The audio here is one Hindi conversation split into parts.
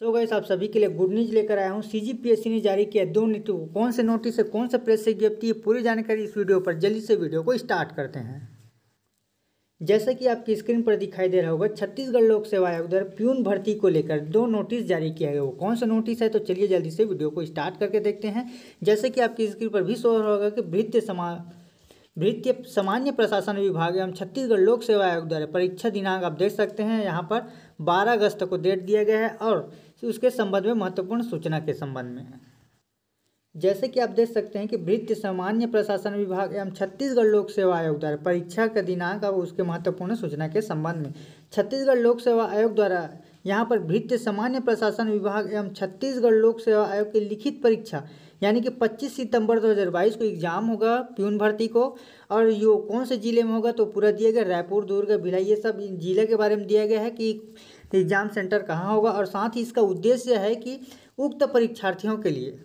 सो गई आप सभी के लिए गुड न्यूज लेकर आया हूँ सीजीपीएससी ने जारी किया दो नीति कौन से नोटिस है कौन से प्रेस से विज्ञप्ति है पूरी जानकारी इस वीडियो पर जल्दी से वीडियो को स्टार्ट करते हैं जैसा कि आपकी स्क्रीन पर दिखाई दे रहा होगा छत्तीसगढ़ लोक सेवा आयोग द्वारा प्यून भर्ती को लेकर दो नोटिस जारी किया गया वो कौन सा नोटिस है तो चलिए जल्दी से वीडियो को स्टार्ट करके देखते हैं जैसे कि आपकी स्क्रीन पर भी शोर होगा कि भृत्य समा वृत्तीय सामान्य प्रशासन विभाग एवं छत्तीसगढ़ लोक सेवा आयोग द्वारा परीक्षा दिनांक आप देख सकते हैं यहाँ पर बारह अगस्त को डेट दिया गया है और तो उसके संबंध में महत्वपूर्ण सूचना के संबंध में जैसे कि आप देख सकते हैं कि वृत्त सामान्य प्रशासन विभाग एवं छत्तीसगढ़ लोक सेवा आयोग द्वारा परीक्षा का दिनांक और उसके महत्वपूर्ण सूचना के संबंध में छत्तीसगढ़ लोक सेवा आयोग द्वारा यहाँ पर वृत्त सामान्य प्रशासन विभाग एवं छत्तीसगढ़ लोक सेवा आयोग की लिखित परीक्षा यानी कि 25 सितंबर 2022 को एग्जाम होगा प्यून भर्ती को और यो कौन से ज़िले में होगा तो पूरा दिया गया रायपुर दुर्ग भिलाई ये सब जिले के बारे में दिया गया है कि तो एग्ज़ाम सेंटर कहाँ होगा और साथ ही इसका उद्देश्य है कि उक्त परीक्षार्थियों के लिए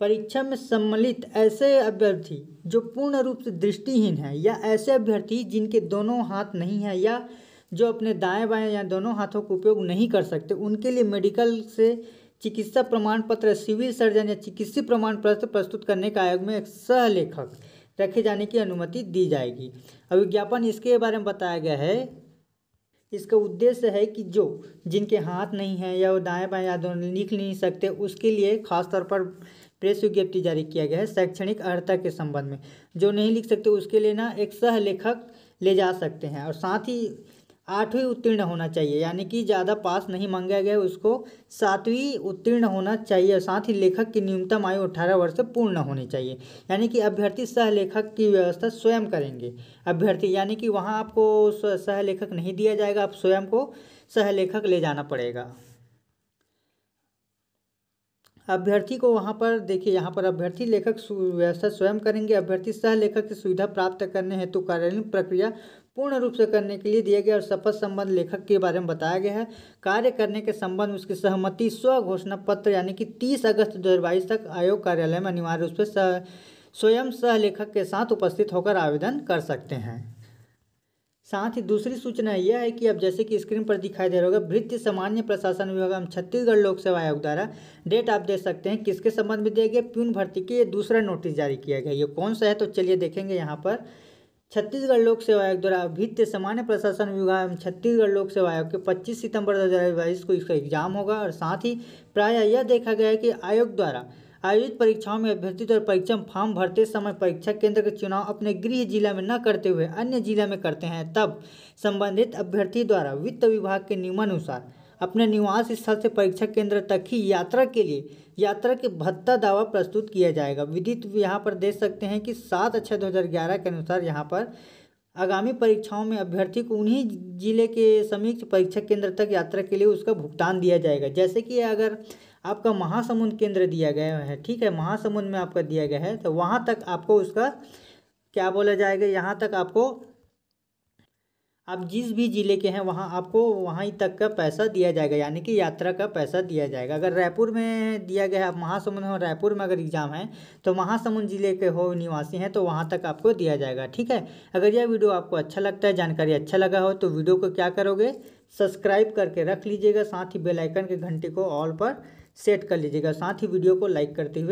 परीक्षा में सम्मिलित ऐसे अभ्यर्थी जो पूर्ण रूप से दृष्टिहीन है या ऐसे अभ्यर्थी जिनके दोनों हाथ नहीं हैं या जो अपने दाएं बाएं या दोनों हाथों का उपयोग नहीं कर सकते उनके लिए मेडिकल से चिकित्सा प्रमाण पत्र सिविल सर्जन या चिकित्सीय प्रमाण पत्र प्रस्तुत करने का आयोग में एक सहलेखक रखे जाने की अनुमति दी जाएगी अब विज्ञापन इसके बारे में बताया गया है इसका उद्देश्य है कि जो जिनके हाथ नहीं है या वो दाएं बाएं या दोनों लिख नहीं सकते उसके लिए खासतौर पर प्रेस विज्ञप्ति जारी किया गया है शैक्षणिक अर्हता के संबंध में जो नहीं लिख सकते उसके लिए ना एक सह लेखक ले जा सकते हैं और साथ ही आठवीं उत्तीर्ण होना चाहिए यानी कि ज़्यादा पास नहीं मांगा गया उसको सातवीं उत्तीर्ण होना चाहिए और साथ ही लेखक की न्यूनतम आयु अठारह वर्ष से पूर्ण होनी चाहिए यानी कि अभ्यर्थी सह लेखक की व्यवस्था स्वयं करेंगे अभ्यर्थी यानी कि वहाँ आपको सह लेखक नहीं दिया जाएगा आप स्वयं को सह लेखक ले जाना पड़ेगा अभ्यर्थी को वहाँ पर देखिए यहाँ पर अभ्यर्थी लेखक व्यवस्था स्वयं करेंगे अभ्यर्थी सह लेखक की सुविधा प्राप्त करने हेतु कार्यालय प्रक्रिया पूर्ण रूप से करने के लिए दिया गया और शपथ संबंध लेखक के बारे में बताया गया है कार्य करने के संबंध में उसकी सहमति स्व घोषणा पत्र यानी कि 30 अगस्त दो तक आयोग कार्यालय में अनिवार्य रूप से स्वयं सह लेखक के साथ उपस्थित होकर आवेदन कर सकते हैं साथ ही दूसरी सूचना यह है कि अब जैसे कि स्क्रीन पर दिखाई दे रहा होगा वृत्ति सामान्य प्रशासन विभाग एवं छत्तीसगढ़ लोक सेवा आयोग द्वारा डेट आप देख सकते हैं किसके संबंध में दिया गया प्यून भर्ती के ये दूसरा नोटिस जारी किया गया ये कौन सा है तो चलिए देखेंगे यहाँ पर छत्तीसगढ़ लोक सेवा आयोग द्वारा वित्तीय सामान्य प्रशासन विभाग एवं छत्तीसगढ़ लोक सेवा आयोग के 25 सितंबर दो को इसका एग्जाम होगा और साथ ही प्रायः यह देखा गया है कि आयोग द्वारा आयोजित परीक्षाओं में अभ्यर्थी और परीक्षा फॉर्म भरते समय परीक्षा केंद्र का के चुनाव अपने गृह जिला में न करते हुए अन्य जिला में करते हैं तब संबंधित अभ्यर्थी द्वारा वित्त विभाग के नियमानुसार अपने निवास स्थल से परीक्षा केंद्र तक ही यात्रा के लिए यात्रा के भत्ता दावा प्रस्तुत किया जाएगा विदित यहाँ पर देख सकते हैं कि सात अच्छा दो के अनुसार यहाँ पर आगामी परीक्षाओं में अभ्यर्थी को उन्हीं जिले के समीक्ष परीक्षा केंद्र तक यात्रा के लिए उसका भुगतान दिया जाएगा जैसे कि अगर आपका महासमुंद केंद्र दिया गया है ठीक है महासमुंद में आपका दिया गया है तो वहाँ तक आपको उसका क्या बोला जाएगा यहाँ तक आपको आप जिस भी ज़िले के हैं वहाँ आपको वहाँ ही तक का पैसा दिया जाएगा यानी कि यात्रा का पैसा दिया जाएगा अगर रायपुर में दिया गया है आप महासमुंद हो रायपुर में अगर एग्ज़ाम है तो महासमुंद ज़िले के हो निवासी हैं तो वहाँ तक आपको दिया जाएगा ठीक है अगर यह वीडियो आपको अच्छा लगता है जानकारी अच्छा लगा हो तो वीडियो को क्या करोगे सब्सक्राइब करके रख लीजिएगा साथ ही बेलाइकन के घंटे को ऑल पर सेट कर लीजिएगा साथ ही वीडियो को लाइक करते हुए